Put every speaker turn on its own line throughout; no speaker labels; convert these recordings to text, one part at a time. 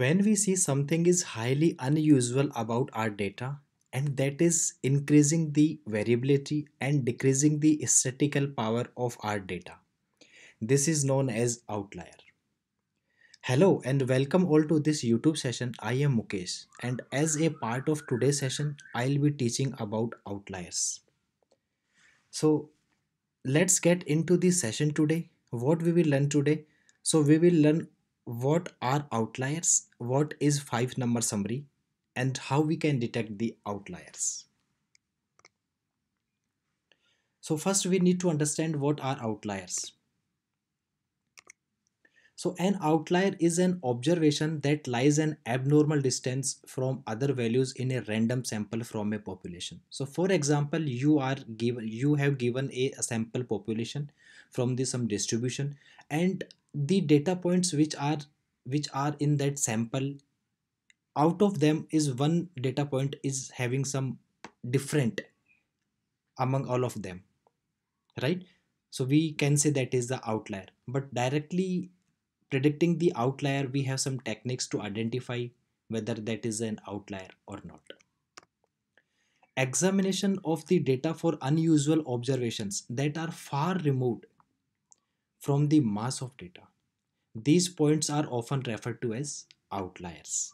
when we see something is highly unusual about our data and that is increasing the variability and decreasing the statistical power of our data. This is known as outlier. Hello and welcome all to this YouTube session. I am Mukesh and as a part of today's session, I'll be teaching about outliers. So let's get into the session today. What we will learn today? So we will learn what are outliers, what is five number summary and how we can detect the outliers. So first we need to understand what are outliers. So an outlier is an observation that lies an abnormal distance from other values in a random sample from a population. So for example, you are given you have given a, a sample population from the some distribution and the data points which are which are in that sample out of them is one data point is having some different among all of them right so we can say that is the outlier but directly predicting the outlier we have some techniques to identify whether that is an outlier or not examination of the data for unusual observations that are far removed from the mass of data. These points are often referred to as outliers.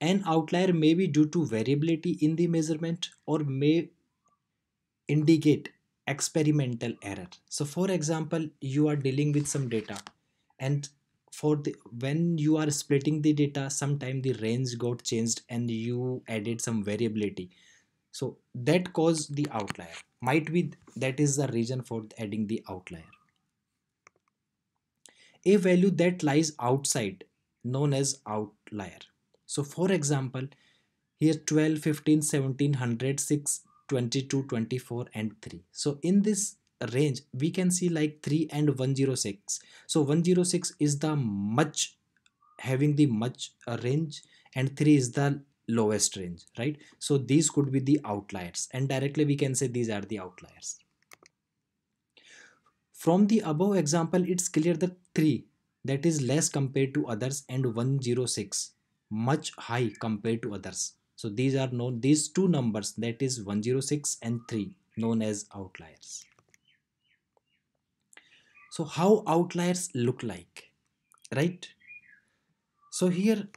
An outlier may be due to variability in the measurement or may indicate experimental error. So for example, you are dealing with some data and for the when you are splitting the data, sometime the range got changed and you added some variability. So that caused the outlier. Might be that is the reason for adding the outlier a value that lies outside known as outlier. So for example, here 12, 15, 17, 100, 6, 22, 24 and 3. So in this range we can see like 3 and 106. So 106 is the much having the much uh, range and 3 is the lowest range right so these could be the outliers and directly we can say these are the outliers from the above example, it's clear that 3 that is less compared to others and 106 much high compared to others. So these are known these two numbers that is 106 and 3 known as outliers. So how outliers look like, right? So here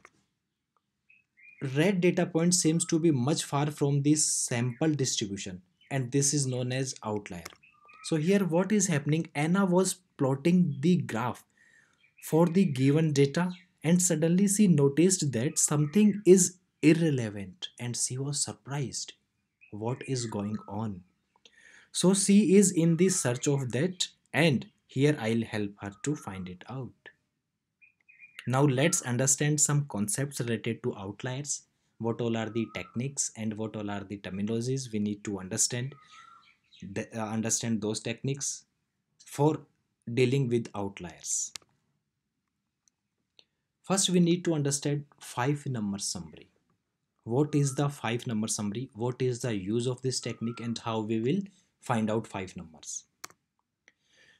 red data point seems to be much far from the sample distribution and this is known as outlier. So here what is happening, Anna was plotting the graph for the given data and suddenly she noticed that something is irrelevant and she was surprised what is going on. So she is in the search of that and here I'll help her to find it out. Now let's understand some concepts related to outliers. What all are the techniques and what all are the terminologies we need to understand uh, understand those techniques for dealing with outliers. First, we need to understand five number summary. What is the five number summary? What is the use of this technique and how we will find out five numbers?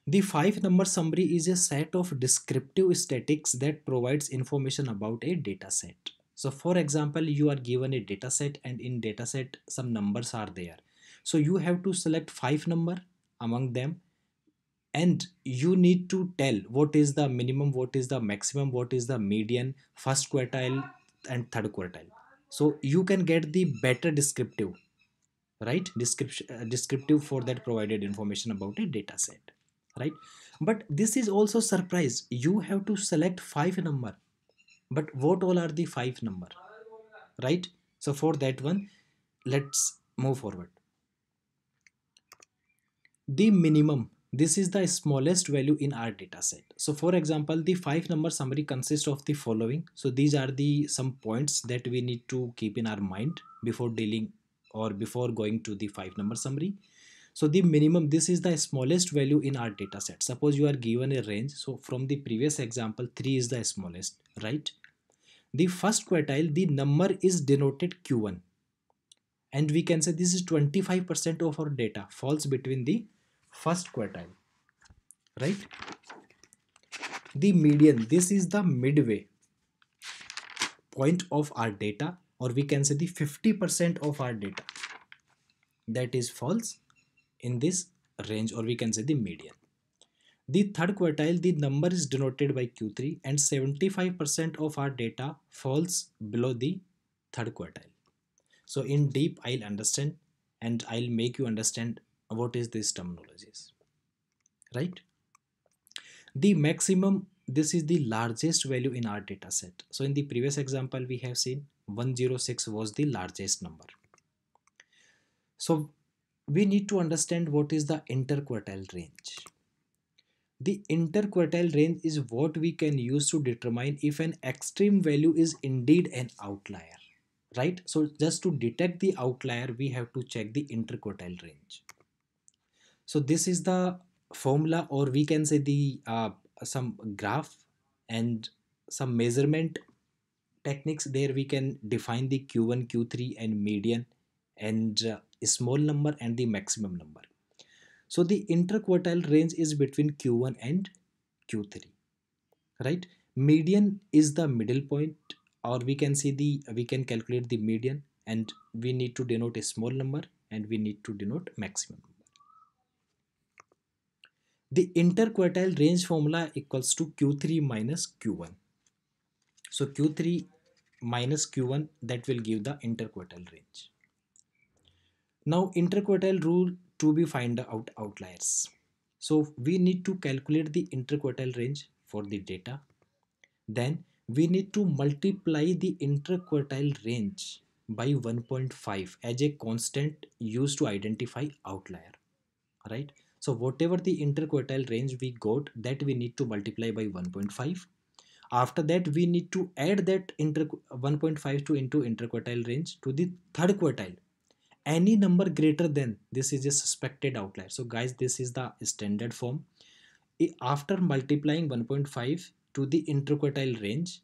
The five number summary is a set of descriptive statics that provides information about a data set. So for example, you are given a data set and in data set some numbers are there so you have to select five number among them and you need to tell what is the minimum what is the maximum what is the median first quartile and third quartile so you can get the better descriptive right description uh, descriptive for that provided information about a data set right but this is also surprise you have to select five number but what all are the five number right so for that one let's move forward the minimum this is the smallest value in our data set so for example the five number summary consists of the following so these are the some points that we need to keep in our mind before dealing or before going to the five number summary so the minimum this is the smallest value in our data set suppose you are given a range so from the previous example 3 is the smallest right the first quartile the number is denoted q1 and we can say this is 25% of our data falls between the first quartile right the median this is the midway point of our data or we can say the 50% of our data that is false in this range or we can say the median the third quartile the number is denoted by q3 and 75% of our data falls below the third quartile so in deep i'll understand and i'll make you understand what is this terminologies right the maximum this is the largest value in our data set so in the previous example we have seen 106 was the largest number so we need to understand what is the interquartile range the interquartile range is what we can use to determine if an extreme value is indeed an outlier right so just to detect the outlier we have to check the interquartile range so this is the formula or we can say the uh, some graph and some measurement techniques there we can define the q1 q3 and median and uh, small number and the maximum number so the interquartile range is between q1 and q3 right median is the middle point or we can see the we can calculate the median and we need to denote a small number and we need to denote maximum the interquartile range formula equals to q3 minus q1 so q3 minus q1 that will give the interquartile range now interquartile rule to be find out outliers so we need to calculate the interquartile range for the data then we need to multiply the interquartile range by 1.5 as a constant used to identify outlier right so whatever the interquartile range we got that we need to multiply by 1.5. After that we need to add that 1.5 to into interquartile range to the third quartile. Any number greater than this is a suspected outlier. So guys this is the standard form. After multiplying 1.5 to the interquartile range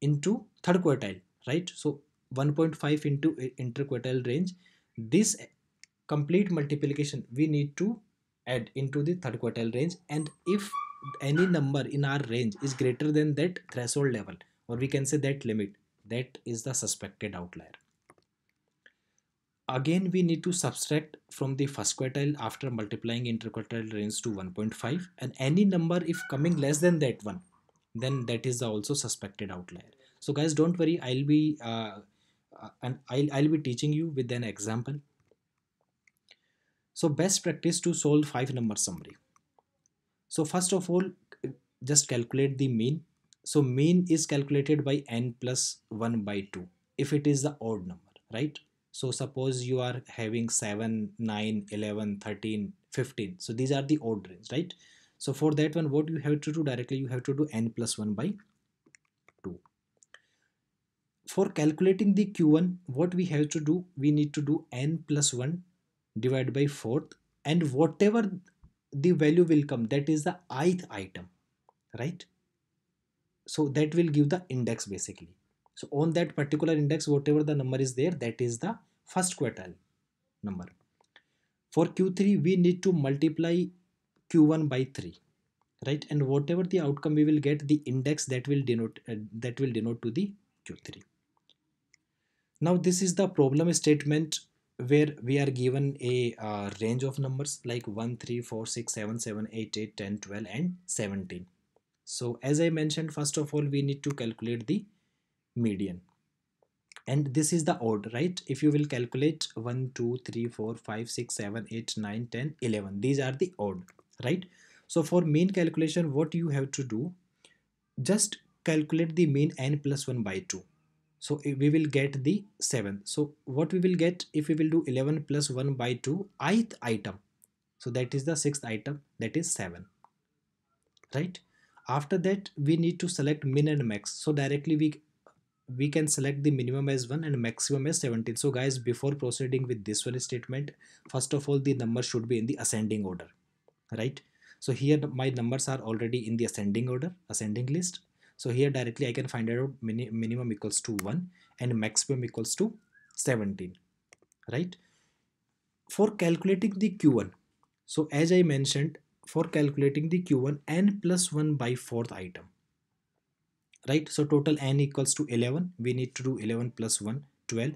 into third quartile right so 1.5 into interquartile range this complete multiplication we need to add into the third quartile range and if any number in our range is greater than that threshold level or we can say that limit that is the suspected outlier again we need to subtract from the first quartile after multiplying interquartile range to 1.5 and any number if coming less than that one then that is also suspected outlier so guys don't worry i'll be uh, uh and I'll, I'll be teaching you with an example so best practice to solve five number summary. So first of all, just calculate the mean. So mean is calculated by n plus 1 by 2 if it is the odd number, right? So suppose you are having 7, 9, 11, 13, 15. So these are the odd range, right? So for that one, what you have to do directly, you have to do n plus 1 by 2. For calculating the q1, what we have to do, we need to do n plus 1 divided by fourth and whatever the value will come that is the ith item right so that will give the index basically so on that particular index whatever the number is there that is the first quartile number for q3 we need to multiply q1 by 3 right and whatever the outcome we will get the index that will denote uh, that will denote to the q3 now this is the problem statement where we are given a uh, range of numbers like 1 3 4 6 7 7 8 8 10 12 and 17 so as i mentioned first of all we need to calculate the median and this is the odd right if you will calculate 1 2 3 4 5 6 7 8 9 10 11 these are the odd right so for mean calculation what you have to do just calculate the mean n plus 1 by 2 so eh, we will get the 7 so what we will get if we will do 11 plus 1 by 2 ith item so that is the sixth item that is 7 right after that we need to select min and max so directly we we can select the minimum as 1 and maximum as 17 so guys before proceeding with this one statement first of all the number should be in the ascending order right so here my numbers are already in the ascending order ascending list so here directly I can find out mini minimum equals to 1 and maximum equals to 17, right? For calculating the Q1, so as I mentioned, for calculating the Q1 n plus 1 by 4th item, right? So total n equals to 11, we need to do 11 plus 1, 12,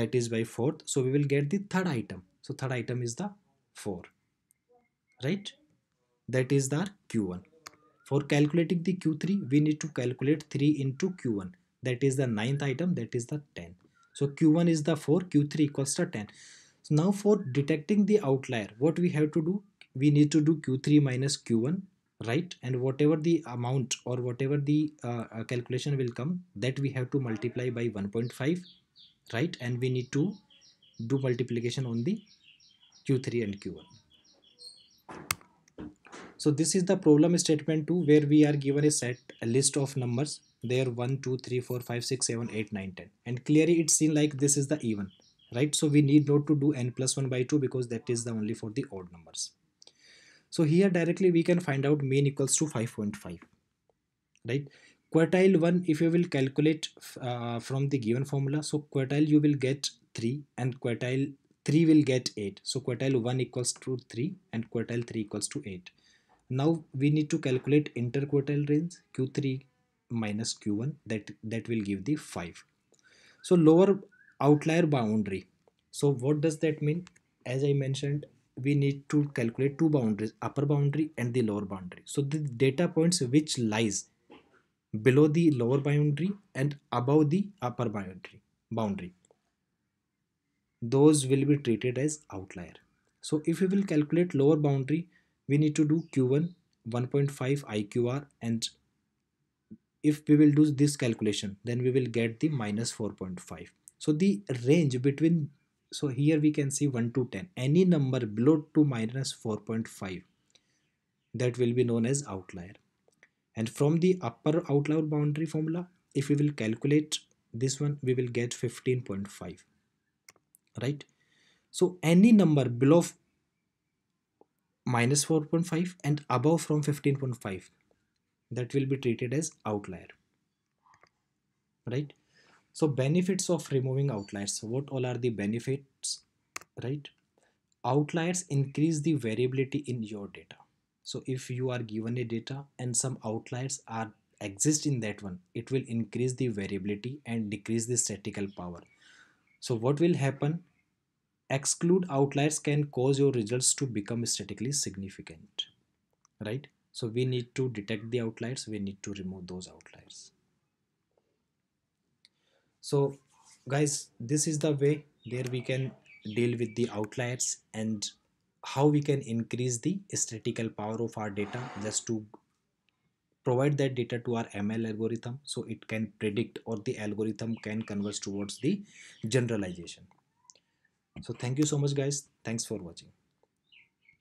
that is by 4th. So we will get the third item. So third item is the 4, right? That is the Q1. For calculating the Q3, we need to calculate 3 into Q1. That is the ninth item, that is the 10. So Q1 is the 4, Q3 equals to 10. So now for detecting the outlier, what we have to do? We need to do Q3 minus Q1, right? And whatever the amount or whatever the uh, uh, calculation will come, that we have to multiply by 1.5, right? And we need to do multiplication on the Q3 and Q1. So this is the problem statement 2 where we are given a set a list of numbers there 1 2 3 4 5 6 7 8 9 10 and clearly it seems like this is the even right so we need not to do n plus 1 by 2 because that is the only for the odd numbers so here directly we can find out mean equals to 5.5 right quartile 1 if you will calculate uh, from the given formula so quartile you will get 3 and quartile 3 will get 8 so quartile 1 equals to 3 and quartile 3 equals to 8 now we need to calculate interquartile range q3 minus q1 that that will give the 5 so lower outlier boundary so what does that mean as i mentioned we need to calculate two boundaries upper boundary and the lower boundary so the data points which lies below the lower boundary and above the upper boundary boundary those will be treated as outlier so if we will calculate lower boundary we need to do q1 1.5 iqr and if we will do this calculation then we will get the minus 4.5 so the range between so here we can see 1 to 10 any number below to minus 4.5 that will be known as outlier and from the upper outlier boundary formula if we will calculate this one we will get 15.5 right so any number below minus 4.5 and above from 15.5 that will be treated as outlier right so benefits of removing outliers what all are the benefits right outliers increase the variability in your data so if you are given a data and some outliers are exist in that one it will increase the variability and decrease the statistical power so what will happen exclude outliers can cause your results to become statistically significant right so we need to detect the outliers we need to remove those outliers so guys this is the way there we can deal with the outliers and how we can increase the statistical power of our data just to provide that data to our ML algorithm so it can predict or the algorithm can converge towards the generalization so thank you so much guys thanks for watching